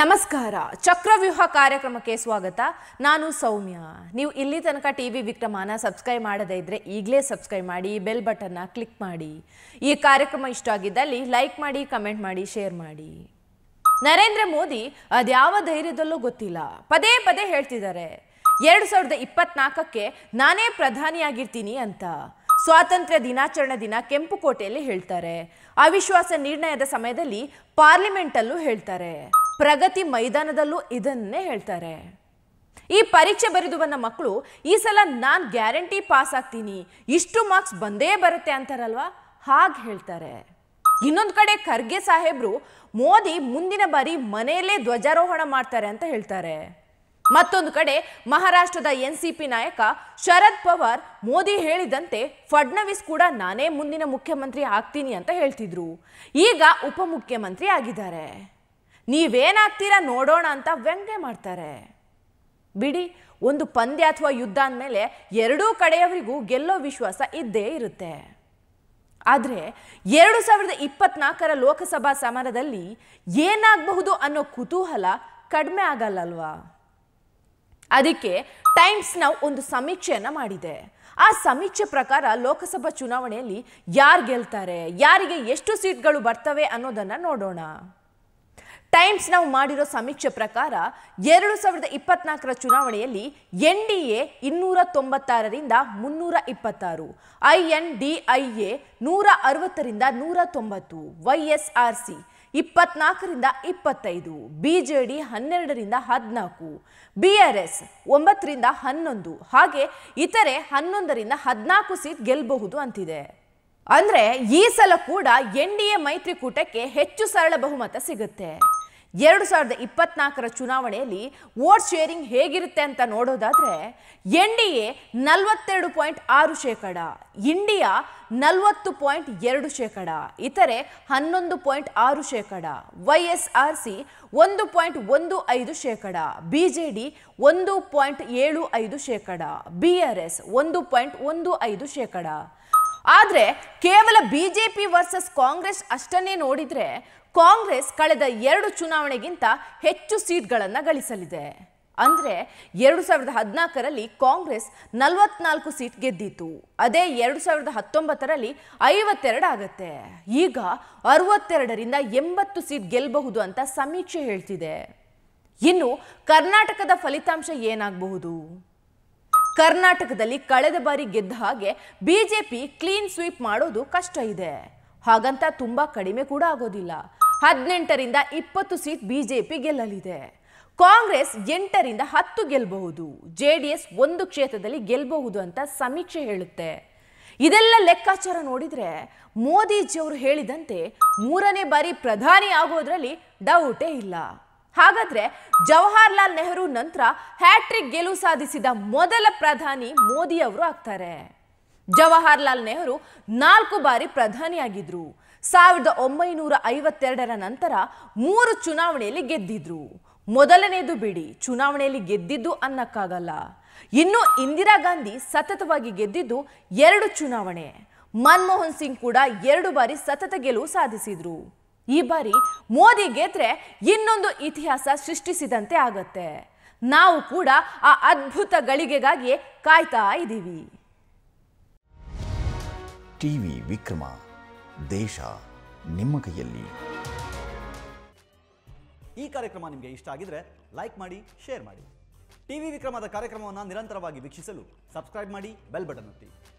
ನಮಸ್ಕಾರ ಚಕ್ರವ್ಯೂಹ ಕಾರ್ಯಕ್ರಮಕ್ಕೆ ಸ್ವಾಗತ ನಾನು ಸೌಮ್ಯ ನೀವು ಇಲ್ಲಿ ತನಕ ಟಿ ವಿ ವಿಕ್ರಮಾನ ಸಬ್ಸ್ಕ್ರೈಬ್ ಮಾಡದೇ ಇದ್ದರೆ ಈಗಲೇ ಸಬ್ಸ್ಕ್ರೈಬ್ ಮಾಡಿ ಬೆಲ್ ಬಟನ್ನ ಕ್ಲಿಕ್ ಮಾಡಿ ಈ ಕಾರ್ಯಕ್ರಮ ಇಷ್ಟ ಆಗಿದ್ದಲ್ಲಿ ಲೈಕ್ ಮಾಡಿ ಕಮೆಂಟ್ ಮಾಡಿ ಶೇರ್ ಮಾಡಿ ನರೇಂದ್ರ ಮೋದಿ ಅದ್ಯಾವ ಧೈರ್ಯದಲ್ಲೂ ಗೊತ್ತಿಲ್ಲ ಪದೇ ಪದೇ ಹೇಳ್ತಿದ್ದಾರೆ ಎರಡು ಸಾವಿರದ ಇಪ್ಪತ್ನಾಲ್ಕಕ್ಕೆ ನಾನೇ ಪ್ರಧಾನಿಯಾಗಿರ್ತೀನಿ ಅಂತ ಸ್ವಾತಂತ್ರ್ಯ ದಿನಾಚರಣೆ ದಿನ ಕೆಂಪುಕೋಟೆಯಲ್ಲಿ ಹೇಳ್ತಾರೆ ಅವಿಶ್ವಾಸ ನಿರ್ಣಯದ ಸಮಯದಲ್ಲಿ ಪಾರ್ಲಿಮೆಂಟಲ್ಲೂ ಹೇಳ್ತಾರೆ ಪ್ರಗತಿ ಮೈದಾನದಲ್ಲೂ ಇದನ್ನೇ ಹೇಳ್ತಾರೆ ಈ ಪರೀಕ್ಷೆ ಬರೆದು ಬಂದ ಮಕ್ಕಳು ಈ ಸಲ ನಾನು ಗ್ಯಾರಂಟಿ ಪಾಸ್ ಆಗ್ತೀನಿ ಇಷ್ಟು ಮಾರ್ಕ್ಸ್ ಬಂದೇ ಬರುತ್ತೆ ಅಂತಾರಲ್ವಾ ಹಾಗೆ ಹೇಳ್ತಾರೆ ಇನ್ನೊಂದು ಕಡೆ ಖರ್ಗೆ ಸಾಹೇಬ್ರು ಮೋದಿ ಮುಂದಿನ ಬಾರಿ ಮನೆಯಲ್ಲೇ ಧ್ವಜಾರೋಹಣ ಮಾಡ್ತಾರೆ ಅಂತ ಹೇಳ್ತಾರೆ ಮತ್ತೊಂದು ಕಡೆ ಮಹಾರಾಷ್ಟ್ರದ ಎನ್ ಸಿ ಪಿ ನಾಯಕ ಶರದ್ ಪವಾರ್ ಮೋದಿ ಹೇಳಿದಂತೆ ಫಡ್ನವೀಸ್ ಕೂಡ ನಾನೇ ಮುಂದಿನ ಮುಖ್ಯಮಂತ್ರಿ ಆಗ್ತೀನಿ ಅಂತ ಹೇಳ್ತಿದ್ರು ಈಗ ಉಪಮುಖ್ಯಮಂತ್ರಿ ಆಗಿದ್ದಾರೆ ನೀವೇನಾಗ್ತೀರಾ ನೋಡೋಣ ಅಂತ ವ್ಯಂಗ್ಯ ಮಾಡ್ತಾರೆ ಬಿಡಿ ಒಂದು ಪಂದ್ಯ ಅಥವಾ ಯುದ್ಧ ಅಂದಮೇಲೆ ಎರಡೂ ಕಡೆಯವರಿಗೂ ಗೆಲ್ಲೋ ವಿಶ್ವಾಸ ಇದ್ದೇ ಇರುತ್ತೆ ಆದರೆ ಎರಡು ಸಾವಿರದ ಇಪ್ಪತ್ನಾಲ್ಕರ ಲೋಕಸಭಾ ಸಮರದಲ್ಲಿ ಏನಾಗಬಹುದು ಅನ್ನೋ ಕುತೂಹಲ ಕಡಿಮೆ ಆಗಲ್ಲಲ್ವಾ ಅಲ್ವಾ ಅದಕ್ಕೆ ಟೈಮ್ಸ್ ನಾವು ಒಂದು ಸಮೀಕ್ಷೆಯನ್ನು ಮಾಡಿದೆ ಆ ಸಮೀಕ್ಷೆ ಪ್ರಕಾರ ಲೋಕಸಭಾ ಚುನಾವಣೆಯಲ್ಲಿ ಯಾರು ಗೆಲ್ತಾರೆ ಯಾರಿಗೆ ಎಷ್ಟು ಸೀಟ್ಗಳು ಬರ್ತವೆ ಅನ್ನೋದನ್ನು ನೋಡೋಣ ಟೈಮ್ಸ್ ನಾವು ಮಾಡಿರೋ ಸಮೀಕ್ಷೆ ಪ್ರಕಾರ ಎರಡು ಸಾವಿರದ ಇಪ್ಪತ್ನಾಲ್ಕರ ಚುನಾವಣೆಯಲ್ಲಿ ಎನ್ ಡಿ ಎ ಇನ್ನೂರ ತೊಂಬತ್ತಾರರಿಂದ ಮುನ್ನೂರ ಇಪ್ಪತ್ತಾರು I N D I A ನೂರ ಅರವತ್ತರಿಂದ ನೂರ ತೊಂಬತ್ತು ವೈ ಎಸ್ ಆರ್ ಸಿ ಇಪ್ಪತ್ನಾಲ್ಕರಿಂದ ಇಪ್ಪತ್ತೈದು ಬಿ ಜೆ ಡಿ ಹನ್ನೆರಡರಿಂದ ಹದಿನಾಲ್ಕು ಬಿ ಆರ್ ಎಸ್ ಒಂಬತ್ತರಿಂದ ಹನ್ನೊಂದು ಹಾಗೆ ಇತರೆ ಹನ್ನೊಂದರಿಂದ ಹದಿನಾಲ್ಕು ಸೀಟ್ ಗೆಲ್ಲಬಹುದು ಅಂತಿದೆ ಅಂದ್ರೆ ಈ ಸಲ ಕೂಡ ಎನ್ ಡಿ ಎ ಮೈತ್ರಿಕೂಟಕ್ಕೆ ಹೆಚ್ಚು ಸರಳ ಬಹುಮತ ಸಿಗುತ್ತೆ ಎರಡು ಸಾವಿರದ ಇಪ್ಪತ್ನಾಲ್ಕರ ಚುನಾವಣೆಯಲ್ಲಿ ಓಟ್ ಶೇರಿಂಗ್ ಹೇಗಿರುತ್ತೆ ಅಂತ ನೋಡೋದಾದ್ರೆ ಎನ್ ಡಿ ಎ ನಲವತ್ತೆರಡು ಪಾಯಿಂಟ್ ಆರು ಶೇಕಡ ಇಂಡಿಯಾ ನಲವತ್ತು ಪಾಯಿಂಟ್ ಎರಡು ಶೇಕಡ ಇತರೆ ಹನ್ನೊಂದು ಪಾಯಿಂಟ್ ಆರು ಶೇಕಡ ವೈ ಎಸ್ ಆರ್ ಸಿ ಒಂದು ಪಾಯಿಂಟ್ ಒಂದು ಐದು ಶೇಕಡ ಬಿ ಜೆ ಡಿ ಒಂದು ಪಾಯಿಂಟ್ ಏಳು ಐದು ಶೇಕಡ ಬಿ ಆರ್ ಎಸ್ ಒಂದು ಪಾಯಿಂಟ್ ಒಂದು ಐದು ಶೇಕಡ ಆದರೆ ಕೇವಲ B J P versus Congress ಅಷ್ಟನ್ನೇ ನೋಡಿದರೆ ಕಾಂಗ್ರೆಸ್ ಕಳೆದ ಎರಡು ಚುನಾವಣೆಗಿಂತ ಹೆಚ್ಚು ಸೀಟ್ಗಳನ್ನು ಗಳಿಸಲಿದೆ ಅಂದರೆ ಎರಡು ಸಾವಿರದ ಹದಿನಾಲ್ಕರಲ್ಲಿ ಕಾಂಗ್ರೆಸ್ ನಲವತ್ನಾಲ್ಕು ಸೀಟ್ ಗೆದ್ದಿತ್ತು ಅದೇ ಎರಡು ಸಾವಿರದ ಹತ್ತೊಂಬತ್ತರಲ್ಲಿ ಐವತ್ತೆರಡು ಆಗತ್ತೆ ಈಗ ಅರವತ್ತೆರಡರಿಂದ ಎಂಬತ್ತು ಸೀಟ್ ಗೆಲ್ಲಬಹುದು ಅಂತ ಸಮೀಕ್ಷೆ ಹೇಳ್ತಿದೆ ಇನ್ನು ಕರ್ನಾಟಕದ ಫಲಿತಾಂಶ ಏನಾಗಬಹುದು ಕರ್ನಾಟಕದಲ್ಲಿ ಕಳೆದ ಬಾರಿ ಗೆದ್ದ ಹಾಗೆ ಬಿಜೆಪಿ ಕ್ಲೀನ್ ಸ್ವೀಪ್ ಮಾಡೋದು ಕಷ್ಟ ಇದೆ ಹಾಗಂತ ತುಂಬಾ ಕಡಿಮೆ ಕೂಡ ಆಗೋದಿಲ್ಲ ಹದಿನೆಂಟರಿಂದ ಇಪ್ಪತ್ತು ಸೀಟ್ ಬಿಜೆಪಿ ಗೆಲ್ಲಲಿದೆ ಕಾಂಗ್ರೆಸ್ ಎಂಟರಿಂದ ಹತ್ತು ಗೆಲ್ಲಬಹುದು ಜೆ ಡಿ ಎಸ್ ಒಂದು ಕ್ಷೇತ್ರದಲ್ಲಿ ಗೆಲ್ಲಬಹುದು ಅಂತ ಸಮೀಕ್ಷೆ ಹೇಳುತ್ತೆ ಇದೆಲ್ಲ ಲೆಕ್ಕಾಚಾರ ನೋಡಿದರೆ ಮೋದಿಜಿಯವರು ಹೇಳಿದಂತೆ ಮೂರನೇ ಬಾರಿ ಪ್ರಧಾನಿ ಆಗೋದ್ರಲ್ಲಿ ಡೌಟೇ ಇಲ್ಲ ಹಾಗಾದ್ರೆ ಜವಾಹರ್ಲಾಲ್ ನೆಹರು ನಂತರ ಹ್ಯಾಟ್ರಿಕ್ ಗೆಲುವು ಸಾಧಿಸಿದ ಮೊದಲ ಪ್ರಧಾನಿ ಮೋದಿ ಅವರು ಆಗ್ತಾರೆ ಜವಾಹರ್ಲಾಲ್ ನೆಹರು ನಾಲ್ಕು ಬಾರಿ ಪ್ರಧಾನಿಯಾಗಿದ್ರು ಸಾವಿರದ ಒಂಬೈನೂರ ಐವತ್ತೆರಡರ ನಂತರ ಮೂರು ಚುನಾವಣೆಯಲ್ಲಿ ಗೆದ್ದಿದ್ರು ಮೊದಲನೇದು ಬಿಡಿ ಚುನಾವಣೆಯಲ್ಲಿ ಗೆದ್ದಿದ್ದು ಅನ್ನಕ್ಕಾಗಲ್ಲ ಇನ್ನು ಇಂದಿರಾ ಗಾಂಧಿ ಸತತವಾಗಿ ಗೆದ್ದಿದ್ದು ಎರಡು ಚುನಾವಣೆ ಮನಮೋಹನ್ ಸಿಂಗ್ ಕೂಡ ಎರಡು ಬಾರಿ ಸತತ ಗೆಲುವು ಸಾಧಿಸಿದ್ರು ಈ ಬಾರಿ ಮೋದಿ ಗೆದ್ರೆ ಇನ್ನೊಂದು ಇತಿಹಾಸ ಸೃಷ್ಟಿಸಿದಂತೆ ಆಗತ್ತೆ ನಾವು ಕೂಡ ಆ ಅದ್ಭುತ ಗಳಿಗೆಗಾಗಿ ಕಾಯ್ತಾ ಇದ್ದೀವಿ ಟಿವಿ ವಿಕ್ರಮ ದೇಶ ನಿಮ್ಮ ಕೈಯಲ್ಲಿ ಈ ಕಾರ್ಯಕ್ರಮ ನಿಮಗೆ ಇಷ್ಟ ಆಗಿದ್ರೆ ಲೈಕ್ ಮಾಡಿ ಶೇರ್ ಮಾಡಿ ಟಿವಿ ವಿಕ್ರಮದ ಕಾರ್ಯಕ್ರಮವನ್ನು ನಿರಂತರವಾಗಿ ವೀಕ್ಷಿಸಲು ಸಬ್ಸ್ಕ್ರೈಬ್ ಮಾಡಿ ಬೆಲ್ ಬಟನ್ ಒತ್ತಿ